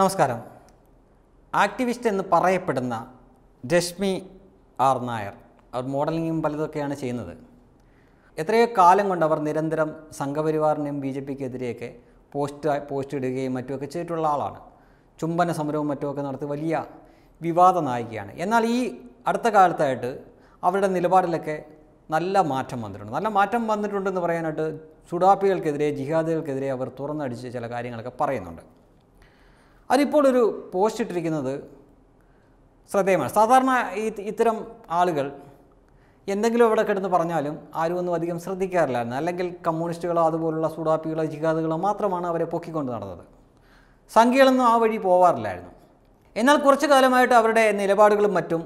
നമസ്കാരം ആക്ടിവിസ്റ്റ് എന്ന് പറയപ്പെടുന്ന രശ്മി ആർ നായർ അവർ മോഡലിങ്ങും പലതൊക്കെയാണ് ചെയ്യുന്നത് എത്രയോ കാലം കൊണ്ട് അവർ നിരന്തരം സംഘപരിവാറിനെയും ബി ജെ പിക്കെതിരെയൊക്കെ പോസ്റ്റ് പോസ്റ്റ് ഇടുകയും മറ്റുമൊക്കെ ചെയ്തിട്ടുള്ള ആളാണ് ചുംബന സമരവും മറ്റുമൊക്കെ നടത്തി വലിയ വിവാദ നായികയാണ് എന്നാൽ ഈ അടുത്ത കാലത്തായിട്ട് അവരുടെ നിലപാടിലൊക്കെ നല്ല മാറ്റം വന്നിട്ടുണ്ട് നല്ല മാറ്റം വന്നിട്ടുണ്ടെന്ന് പറയാനായിട്ട് സുഡാപ്പികൾക്കെതിരെ ജിഹാദികൾക്കെതിരെ അവർ തുറന്നടിച്ച് ചില കാര്യങ്ങളൊക്കെ പറയുന്നുണ്ട് അതിപ്പോൾ ഒരു പോസ്റ്റ് ഇട്ടിരിക്കുന്നത് ശ്രദ്ധേയമാണ് സാധാരണ ഈ ഇത്തരം ആളുകൾ എന്തെങ്കിലും ഇവിടെ കിടന്ന് പറഞ്ഞാലും ആരും ഒന്നും അധികം ശ്രദ്ധിക്കാറില്ലായിരുന്നു അല്ലെങ്കിൽ കമ്മ്യൂണിസ്റ്റുകളോ അതുപോലുള്ള സുഡാപ്പികളോ ജിഹാദുകളോ മാത്രമാണ് അവരെ പൊക്കിക്കൊണ്ട് നടന്നത് സംഖ്യകളൊന്നും ആ വഴി പോവാറില്ലായിരുന്നു എന്നാൽ കുറച്ചു കാലമായിട്ട് അവരുടെ നിലപാടുകളും മറ്റും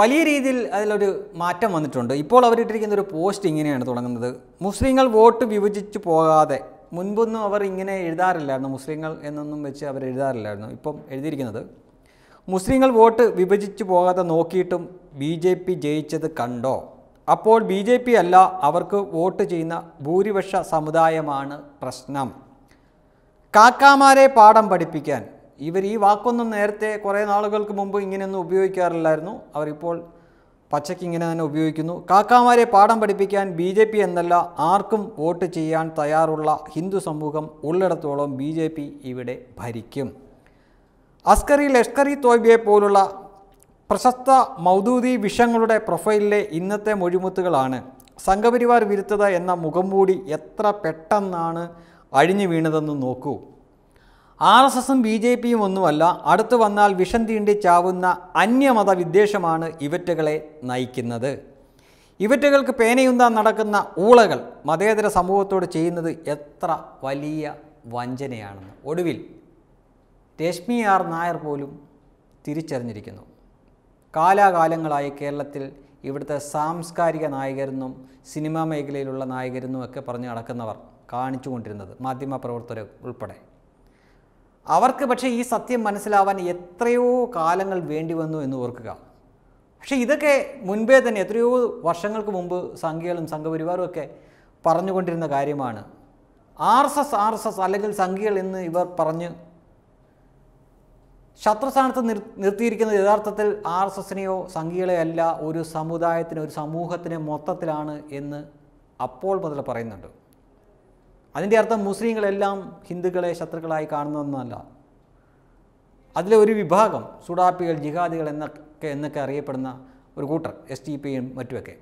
വലിയ രീതിയിൽ അതിലൊരു മാറ്റം വന്നിട്ടുണ്ട് ഇപ്പോൾ അവരിട്ടിരിക്കുന്ന ഒരു പോസ്റ്റ് ഇങ്ങനെയാണ് തുടങ്ങുന്നത് മുസ്ലിങ്ങൾ വോട്ട് വിഭജിച്ചു പോകാതെ മുൻപൊന്നും അവർ ഇങ്ങനെ എഴുതാറില്ലായിരുന്നു മുസ്ലിങ്ങൾ എന്നൊന്നും വെച്ച് അവർ എഴുതാറില്ലായിരുന്നു ഇപ്പം എഴുതിയിരിക്കുന്നത് മുസ്ലിങ്ങൾ വോട്ട് വിഭജിച്ചു പോകാതെ നോക്കിയിട്ടും ബി ജെ പി ജയിച്ചത് കണ്ടോ അപ്പോൾ ബി ജെ പി അല്ല അവർക്ക് വോട്ട് ചെയ്യുന്ന ഭൂരിപക്ഷ സമുദായമാണ് പ്രശ്നം കാക്കാമാരെ പാഠം പഠിപ്പിക്കാൻ ഇവർ ഈ വാക്കൊന്നും നേരത്തെ കുറേ നാളുകൾക്ക് മുമ്പ് ഇങ്ങനെയൊന്നും ഉപയോഗിക്കാറില്ലായിരുന്നു അവരിപ്പോൾ പച്ചയ്ക്ക് ഇങ്ങനെ തന്നെ ഉപയോഗിക്കുന്നു കാക്കാമാരെ പാഠം പഠിപ്പിക്കാൻ ബി ജെ പി എന്നല്ല ആർക്കും വോട്ട് ചെയ്യാൻ തയ്യാറുള്ള ഹിന്ദു സമൂഹം ഉള്ളിടത്തോളം ബി ജെ പി ഇവിടെ ഭരിക്കും അസ്കറി ലഷ്കറി തോയ്ബിയെ പോലുള്ള പ്രശസ്ത മൗദൂദി വിഷങ്ങളുടെ പ്രൊഫൈലിലെ ഇന്നത്തെ മൊഴിമുത്തുകളാണ് സംഘപരിവാർ വിരുദ്ധത എന്ന മുഖംമൂടി എത്ര പെട്ടെന്നാണ് അഴിഞ്ഞു വീണതെന്ന് നോക്കൂ ആർ എസ് എസും ബി ജെ പിയും ഒന്നുമല്ല അടുത്തു വന്നാൽ വിഷം തീണ്ടി ചാവുന്ന അന്യമത വിദ്വേഷമാണ് ഇവറ്റകളെ നയിക്കുന്നത് ഇവറ്റകൾക്ക് പേനയുന്താൻ നടക്കുന്ന ഊളകൾ മതേതര സമൂഹത്തോട് ചെയ്യുന്നത് എത്ര വലിയ വഞ്ചനയാണെന്ന് ഒടുവിൽ രശ്മി ആർ നായർ പോലും തിരിച്ചറിഞ്ഞിരിക്കുന്നു കാലാകാലങ്ങളായി കേരളത്തിൽ ഇവിടുത്തെ സാംസ്കാരിക നായകരെന്നും സിനിമാ മേഖലയിലുള്ള നായകരെന്നും ഒക്കെ പറഞ്ഞ് നടക്കുന്നവർ കാണിച്ചുകൊണ്ടിരുന്നത് മാധ്യമപ്രവർത്തകർ ഉൾപ്പെടെ അവർക്ക് പക്ഷേ ഈ സത്യം മനസ്സിലാവാൻ എത്രയോ കാലങ്ങൾ വേണ്ടി വന്നു എന്ന് ഓർക്കുക പക്ഷേ ഇതൊക്കെ മുൻപേ തന്നെ എത്രയോ വർഷങ്ങൾക്ക് മുമ്പ് സംഘികളും സംഘപരിവാറും ഒക്കെ പറഞ്ഞുകൊണ്ടിരുന്ന കാര്യമാണ് R S S R S S അല്ലെങ്കിൽ സംഘികൾ എന്ന് ഇവർ പറഞ്ഞ് ശത്രുസ്ഥാനത്ത് നിർ നിർത്തിയിരിക്കുന്നത് യഥാർത്ഥത്തിൽ ആർ എസ് എസിനെയോ സംഘികളെ അല്ല ഒരു സമുദായത്തിനോ ഒരു സമൂഹത്തിനോ മൊത്തത്തിലാണ് എന്ന് അപ്പോൾ മുതൽ പറയുന്നുണ്ട് അതിൻ്റെ അർത്ഥം മുസ്ലിങ്ങളെല്ലാം ഹിന്ദുക്കളെ ശത്രുക്കളായി കാണുന്നതൊന്നുമല്ല അതിലെ ഒരു വിഭാഗം സുഡാപ്പികൾ ജിഹാദികൾ എന്നൊക്കെ എന്നൊക്കെ അറിയപ്പെടുന്ന ഒരു കൂട്ടർ എസ് ടി പിയും മറ്റുമൊക്കെ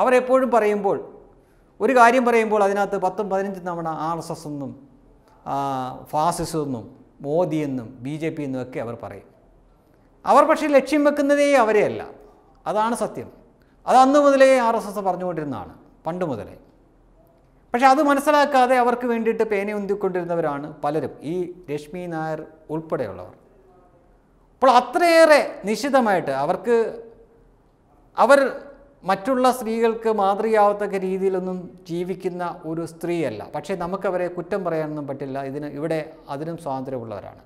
അവരെപ്പോഴും പറയുമ്പോൾ ഒരു കാര്യം പറയുമ്പോൾ അതിനകത്ത് പത്തും പതിനഞ്ചും തവണ ആർ എസ് എസ് എന്നും ഫാസിസെന്നും എന്നും മോദി എന്നും ബി ജെ പി എന്നും ഒക്കെ അവർ പറയും അവർ പക്ഷേ ലക്ഷ്യം വെക്കുന്നതേ അവരെയല്ല അതാണ് സത്യം അത് അന്ന് മുതലേ ആർ എസ് എസ് പറഞ്ഞുകൊണ്ടിരുന്നതാണ് പണ്ട് മുതലേ പക്ഷേ അത് മനസ്സിലാക്കാതെ അവർക്ക് വേണ്ടിയിട്ട് പേന ഉന്തിക്കൊണ്ടിരുന്നവരാണ് പലരും ഈ രശ്മി നായർ ഉൾപ്പെടെയുള്ളവർ അപ്പോൾ അത്രയേറെ നിശിതമായിട്ട് അവർക്ക് അവർ മറ്റുള്ള സ്ത്രീകൾക്ക് മാതൃകയാവത്തക്ക രീതിയിലൊന്നും ജീവിക്കുന്ന ഒരു സ്ത്രീയല്ല പക്ഷേ നമുക്കവരെ കുറ്റം പറയാനൊന്നും പറ്റില്ല ഇതിന് ഇവിടെ അതിനും സ്വാതന്ത്ര്യമുള്ളവരാണ്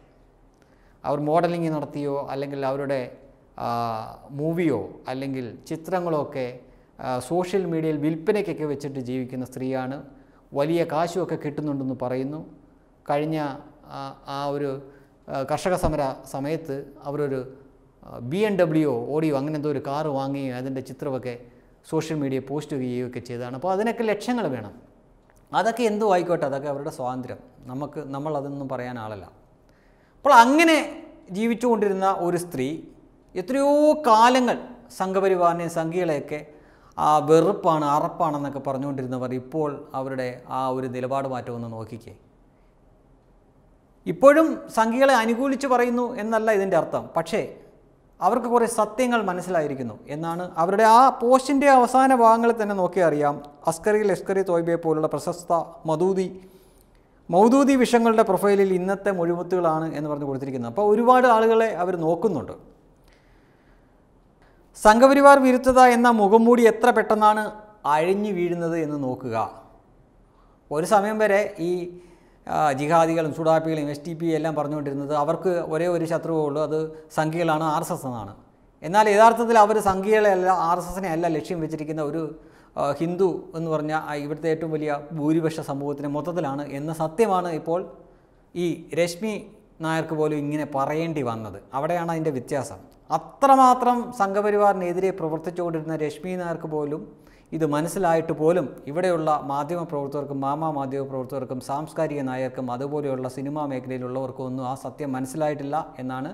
അവർ മോഡലിംഗ് നടത്തിയോ അല്ലെങ്കിൽ അവരുടെ മൂവിയോ അല്ലെങ്കിൽ ചിത്രങ്ങളോ ഒക്കെ സോഷ്യൽ മീഡിയയിൽ വിൽപ്പനയ്ക്കൊക്കെ വെച്ചിട്ട് ജീവിക്കുന്ന സ്ത്രീയാണ് വലിയ കാശുമൊക്കെ കിട്ടുന്നുണ്ടെന്ന് പറയുന്നു കഴിഞ്ഞ ആ ഒരു കർഷക സമര സമയത്ത് അവരൊരു ബി എൻ ഡബ്ല്യു ഓഡിയോ അങ്ങനെ എന്തോ ഒരു കാറ് വാങ്ങുകയും അതിൻ്റെ ചിത്രമൊക്കെ സോഷ്യൽ മീഡിയ പോസ്റ്റ് ചെയ്യുകയും ഒക്കെ ചെയ്തതാണ് അപ്പോൾ അതിനൊക്കെ ലക്ഷ്യങ്ങൾ വേണം അതൊക്കെ എന്തോ ആയിക്കോട്ടെ അതൊക്കെ അവരുടെ സ്വാതന്ത്ര്യം നമുക്ക് നമ്മൾ അതൊന്നും പറയാൻ ആളല്ല അപ്പോൾ അങ്ങനെ ജീവിച്ചുകൊണ്ടിരുന്ന ഒരു സ്ത്രീ എത്രയോ കാലങ്ങൾ സംഘപരിവാറിനെയും സംഘികളെയൊക്കെ ആ വെറുപ്പാണ് അറപ്പാണെന്നൊക്കെ പറഞ്ഞുകൊണ്ടിരുന്നവർ ഇപ്പോൾ അവരുടെ ആ ഒരു നിലപാട് മാറ്റം ഒന്ന് നോക്കിക്കേ ഇപ്പോഴും സംഖ്യകളെ അനുകൂലിച്ച് പറയുന്നു എന്നല്ല ഇതിൻ്റെ അർത്ഥം പക്ഷേ അവർക്ക് കുറേ സത്യങ്ങൾ മനസ്സിലായിരിക്കുന്നു എന്നാണ് അവരുടെ ആ പോസ്റ്റിൻ്റെ അവസാന ഭാഗങ്ങളിൽ തന്നെ നോക്കിയാൽ അറിയാം അസ്കറി ലഷ്കറി തോയ്ബയെ പോലുള്ള പ്രശസ്ത മദൂദി മൗദൂദി വിഷങ്ങളുടെ പ്രൊഫൈലിൽ ഇന്നത്തെ മുഴുമുത്തുകളാണ് എന്ന് പറഞ്ഞ് കൊടുത്തിരിക്കുന്നത് അപ്പോൾ ഒരുപാട് ആളുകളെ അവർ നോക്കുന്നുണ്ട് സംഘപരിവാർ വിരുദ്ധത എന്ന മുഖംമൂടി എത്ര പെട്ടെന്നാണ് അഴിഞ്ഞു വീഴുന്നത് എന്ന് നോക്കുക ഒരു സമയം വരെ ഈ ജിഹാദികളും സുഡാപ്പികളും എസ് ടി പി എല്ലാം പറഞ്ഞുകൊണ്ടിരുന്നത് അവർക്ക് ഒരേ ഒരു ശത്രുവേ ഉള്ളൂ അത് സംഖ്യകളാണ് ആർ എസ് എസ് എന്നാണ് എന്നാൽ യഥാർത്ഥത്തിൽ അവർ സംഖ്യകളെയല്ല ആർ എസ് എസിനെ അല്ല ലക്ഷ്യം വെച്ചിരിക്കുന്ന ഒരു ഹിന്ദു എന്ന് പറഞ്ഞ ഇവിടുത്തെ ഏറ്റവും വലിയ ഭൂരിപക്ഷ സമൂഹത്തിന് മൊത്തത്തിലാണ് എന്ന സത്യമാണ് ഇപ്പോൾ ഈ രശ്മി നായർക്ക് പോലും ഇങ്ങനെ പറയേണ്ടി വന്നത് അവിടെയാണ് അതിൻ്റെ വ്യത്യാസം അത്രമാത്രം സംഘപരിവാറിനെതിരെ പ്രവർത്തിച്ചുകൊണ്ടിരുന്ന രശ്മി നായർക്ക് പോലും ഇത് മനസ്സിലായിട്ട് പോലും ഇവിടെയുള്ള പ്രവർത്തകർക്കും മാമാ പ്രവർത്തകർക്കും സാംസ്കാരിക നായർക്കും അതുപോലെയുള്ള സിനിമാ മേഖലയിലുള്ളവർക്കും ഒന്നും ആ സത്യം മനസ്സിലായിട്ടില്ല എന്നാണ്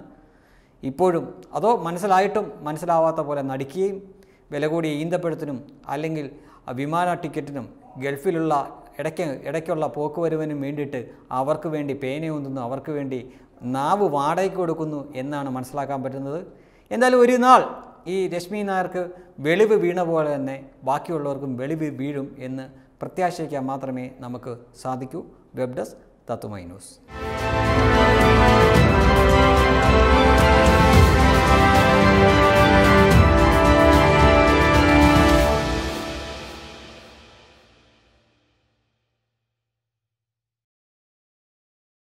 ഇപ്പോഴും അതോ മനസ്സിലായിട്ടും മനസ്സിലാവാത്ത പോലെ നടിക്കുകയും വില കൂടിയ ഈന്തപ്പഴത്തിനും അല്ലെങ്കിൽ വിമാന ടിക്കറ്റിനും ഗൾഫിലുള്ള ഇടയ്ക്ക് ഇടയ്ക്കുള്ള പോക്കുവരവിനും വേണ്ടിയിട്ട് അവർക്ക് വേണ്ടി പേനയൊന്നും അവർക്ക് വേണ്ടി നാവ് വാടകയ്ക്ക് കൊടുക്കുന്നു എന്നാണ് മനസ്സിലാക്കാൻ പറ്റുന്നത് എന്തായാലും ഒരു നാൾ ഈ രശ്മി നായർക്ക് വെളിവ് വീണ പോലെ തന്നെ ബാക്കിയുള്ളവർക്കും വെളിവ് വീഴും എന്ന് പ്രത്യാശിക്കാൻ മാത്രമേ നമുക്ക് സാധിക്കൂ വെബ് ഡെസ്ക് തത്തുമൈ ന്യൂസ്